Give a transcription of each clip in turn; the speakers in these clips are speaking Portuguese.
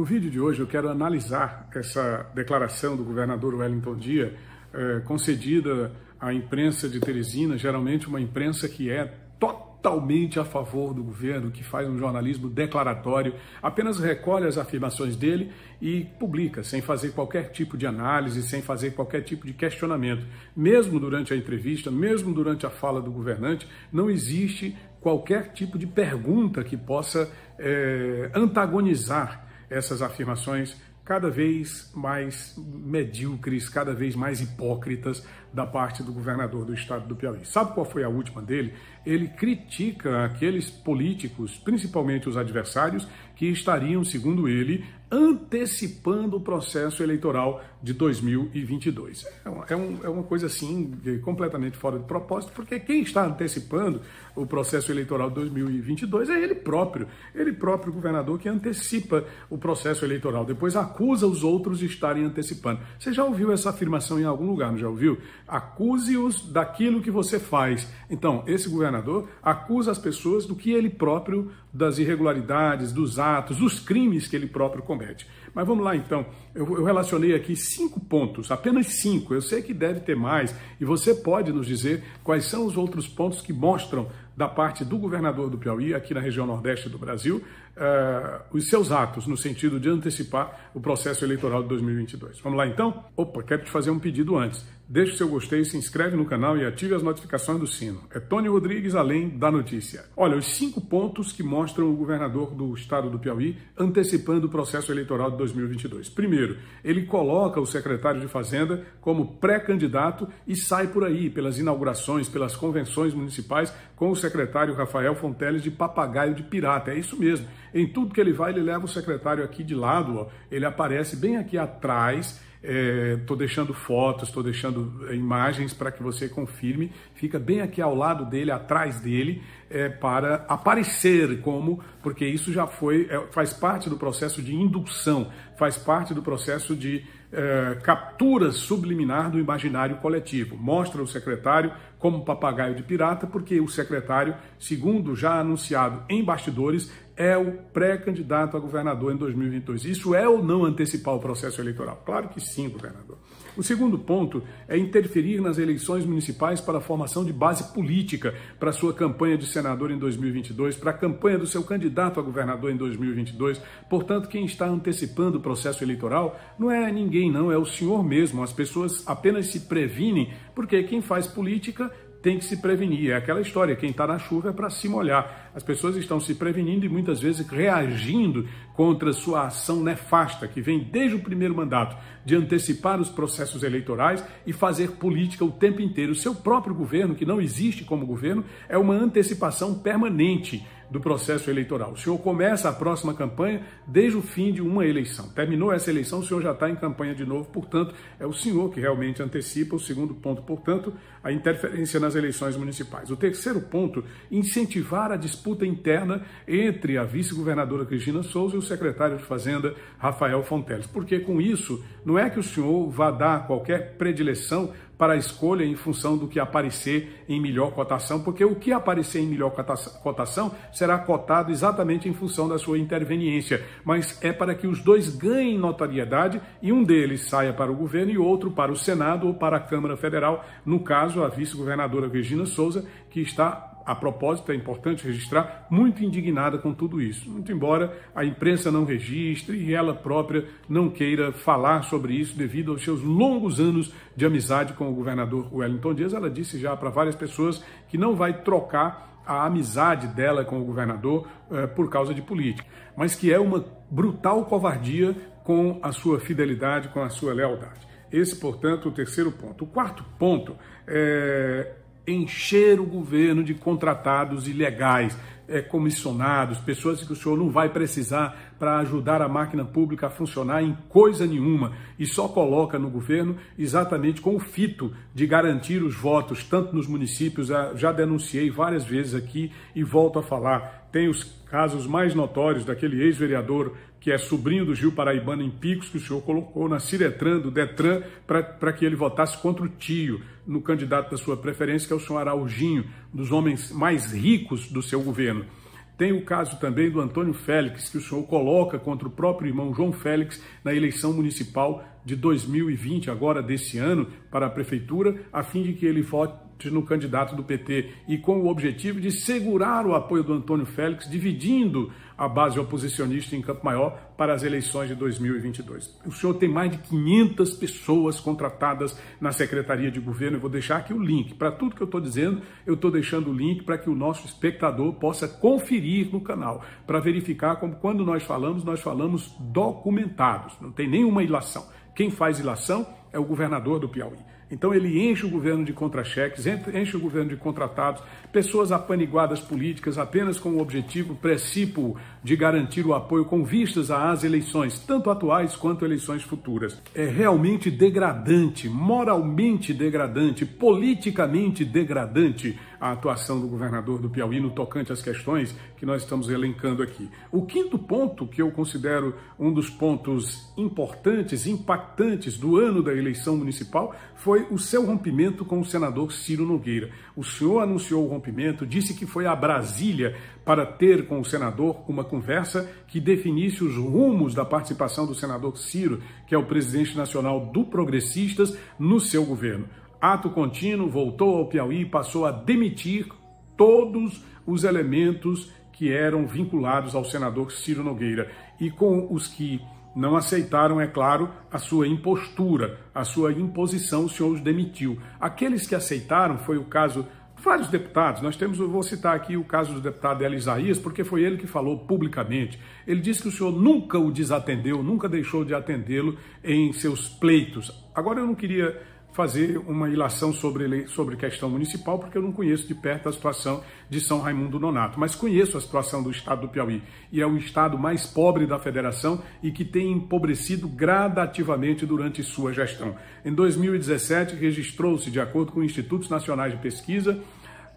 No vídeo de hoje eu quero analisar essa declaração do governador Wellington Dia, eh, concedida à imprensa de Teresina, geralmente uma imprensa que é totalmente a favor do governo, que faz um jornalismo declaratório, apenas recolhe as afirmações dele e publica, sem fazer qualquer tipo de análise, sem fazer qualquer tipo de questionamento. Mesmo durante a entrevista, mesmo durante a fala do governante, não existe qualquer tipo de pergunta que possa eh, antagonizar essas afirmações cada vez mais medíocres, cada vez mais hipócritas, da parte do governador do estado do Piauí. Sabe qual foi a última dele? Ele critica aqueles políticos, principalmente os adversários, que estariam, segundo ele, antecipando o processo eleitoral de 2022. É uma, é, um, é uma coisa assim é, completamente fora de propósito, porque quem está antecipando o processo eleitoral de 2022 é ele próprio, ele próprio governador que antecipa o processo eleitoral, depois acusa os outros de estarem antecipando. Você já ouviu essa afirmação em algum lugar, não já ouviu? Acuse-os daquilo que você faz. Então, esse governador acusa as pessoas do que ele próprio, das irregularidades, dos atos, dos crimes que ele próprio comete. Mas vamos lá então. Eu, eu, relacionei aqui cinco pontos, apenas cinco. Eu sei que deve ter mais, e você pode nos dizer quais são os outros pontos que mostram, da parte do governador do Piauí, aqui na região nordeste do Brasil, uh, os seus atos no sentido de antecipar o processo eleitoral de 2022. Vamos lá então? Opa, quero te fazer um pedido antes. Deixe seu gostei, se inscreve no canal e ative as notificações do sino. É Tony Rodrigues, além da notícia. Olha, os cinco pontos que mostram o governador do estado do Piauí antecipando o processo eleitoral de 2022. Primeiro, ele coloca o secretário de Fazenda como pré-candidato e sai por aí, pelas inaugurações, pelas convenções municipais, com o secretário Rafael Fonteles de papagaio de pirata. É isso mesmo. Em tudo que ele vai, ele leva o secretário aqui de lado, ó. ele aparece bem aqui atrás Estou é, deixando fotos, estou deixando é, imagens para que você confirme. Fica bem aqui ao lado dele, atrás dele, é, para aparecer como, porque isso já foi, é, faz parte do processo de indução, faz parte do processo de é, captura subliminar do imaginário coletivo. Mostra o secretário como papagaio de pirata, porque o secretário, segundo já anunciado em bastidores, é o pré-candidato a governador em 2022. Isso é ou não antecipar o processo eleitoral? Claro que sim, governador. O segundo ponto é interferir nas eleições municipais para a formação de base política para sua campanha de senador em 2022, para a campanha do seu candidato a governador em 2022. Portanto, quem está antecipando o processo eleitoral não é ninguém, não, é o senhor mesmo. As pessoas apenas se previnem porque quem faz política tem que se prevenir. É aquela história: quem está na chuva é para se molhar. As pessoas estão se prevenindo e muitas vezes reagindo contra sua ação nefasta, que vem desde o primeiro mandato, de antecipar os processos eleitorais e fazer política o tempo inteiro. O seu próprio governo, que não existe como governo, é uma antecipação permanente do processo eleitoral. O senhor começa a próxima campanha desde o fim de uma eleição. Terminou essa eleição, o senhor já está em campanha de novo, portanto, é o senhor que realmente antecipa o segundo ponto, portanto, a interferência nas eleições municipais. O terceiro ponto, incentivar a disputa interna entre a vice-governadora Cristina Souza e o secretário de Fazenda, Rafael Fonteles, porque com isso não é que o senhor vá dar qualquer predileção para a escolha em função do que aparecer em melhor cotação, porque o que aparecer em melhor cotação será cotado exatamente em função da sua interveniência, mas é para que os dois ganhem notariedade e um deles saia para o governo e outro para o Senado ou para a Câmara Federal, no caso a vice-governadora Virginia Souza, que está a propósito, é importante registrar, muito indignada com tudo isso. Muito embora a imprensa não registre e ela própria não queira falar sobre isso devido aos seus longos anos de amizade com o governador Wellington Dias, ela disse já para várias pessoas que não vai trocar a amizade dela com o governador eh, por causa de política, mas que é uma brutal covardia com a sua fidelidade, com a sua lealdade. Esse, portanto, o terceiro ponto. O quarto ponto é encher o governo de contratados ilegais, é, comissionados, pessoas que o senhor não vai precisar para ajudar a máquina pública a funcionar em coisa nenhuma e só coloca no governo exatamente com o fito de garantir os votos, tanto nos municípios, ah, já denunciei várias vezes aqui e volto a falar, tem os casos mais notórios daquele ex-vereador que é sobrinho do Gil Paraibano em Picos, que o senhor colocou na Ciretran, do Detran, para que ele votasse contra o tio, no candidato da sua preferência, que é o senhor Araujinho, dos homens mais ricos do seu governo. Tem o caso também do Antônio Félix, que o senhor coloca contra o próprio irmão João Félix na eleição municipal de 2020, agora desse ano, para a prefeitura, a fim de que ele vote no candidato do PT e com o objetivo de segurar o apoio do Antônio Félix, dividindo a base oposicionista em Campo Maior para as eleições de 2022. O senhor tem mais de 500 pessoas contratadas na Secretaria de Governo. Eu vou deixar aqui o link. Para tudo que eu estou dizendo, eu estou deixando o link para que o nosso espectador possa conferir no canal, para verificar como quando nós falamos, nós falamos documentados. Não tem nenhuma ilação. Quem faz ilação é o governador do Piauí. Então ele enche o governo de contra-cheques, enche o governo de contratados, pessoas apaniguadas políticas apenas com o objetivo precípio de garantir o apoio com vistas às eleições, tanto atuais quanto eleições futuras. É realmente degradante, moralmente degradante, politicamente degradante a atuação do governador do Piauí no tocante às questões que nós estamos elencando aqui. O quinto ponto, que eu considero um dos pontos importantes, impactantes do ano da eleição municipal, foi o seu rompimento com o senador Ciro Nogueira. O senhor anunciou o rompimento, disse que foi a Brasília para ter com o senador uma conversa que definisse os rumos da participação do senador Ciro, que é o presidente nacional do Progressistas, no seu governo ato contínuo, voltou ao Piauí e passou a demitir todos os elementos que eram vinculados ao senador Ciro Nogueira e com os que não aceitaram, é claro, a sua impostura, a sua imposição, o senhor os demitiu. Aqueles que aceitaram foi o caso vários deputados, nós temos, eu vou citar aqui o caso do deputado Elisaías porque foi ele que falou publicamente. Ele disse que o senhor nunca o desatendeu, nunca deixou de atendê-lo em seus pleitos. Agora eu não queria fazer uma ilação sobre, sobre questão municipal, porque eu não conheço de perto a situação de São Raimundo Nonato, mas conheço a situação do estado do Piauí, e é o estado mais pobre da federação e que tem empobrecido gradativamente durante sua gestão. Em 2017, registrou-se, de acordo com Institutos Nacionais de Pesquisa,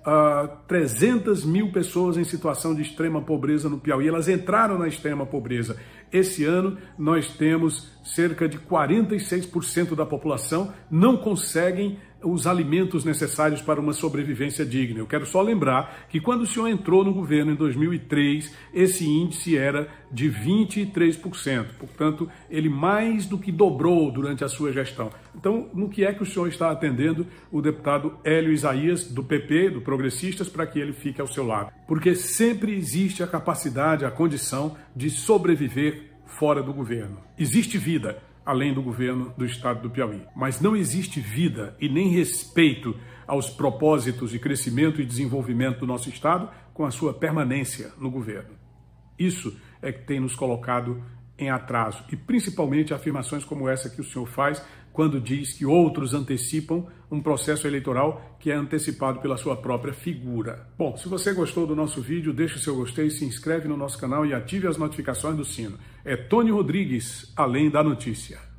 Uh, ah, 300 mil pessoas em situação de extrema pobreza no Piauí. Elas entraram na extrema pobreza. Esse ano nós temos cerca de 46% da população não conseguem os alimentos necessários para uma sobrevivência digna. Eu quero só lembrar que quando o senhor entrou no governo em 2003, esse índice era de 23%. Portanto, ele mais do que dobrou durante a sua gestão. Então, no que é que o senhor está atendendo o deputado Hélio Isaías, do PP, do Progressistas, para que ele fique ao seu lado? Porque sempre existe a capacidade, a condição de sobreviver fora do governo. Existe vida além do governo do estado do Piauí, mas não existe vida e nem respeito aos propósitos de crescimento e desenvolvimento do nosso estado com a sua permanência no governo. Isso é que tem nos colocado em atraso e principalmente afirmações como essa que o senhor faz quando diz que outros antecipam um processo eleitoral que é antecipado pela sua própria figura. Bom, se você gostou do nosso vídeo, deixe o seu gostei, se inscreve no nosso canal e ative as notificações do sino é Tony Rodrigues, além da notícia.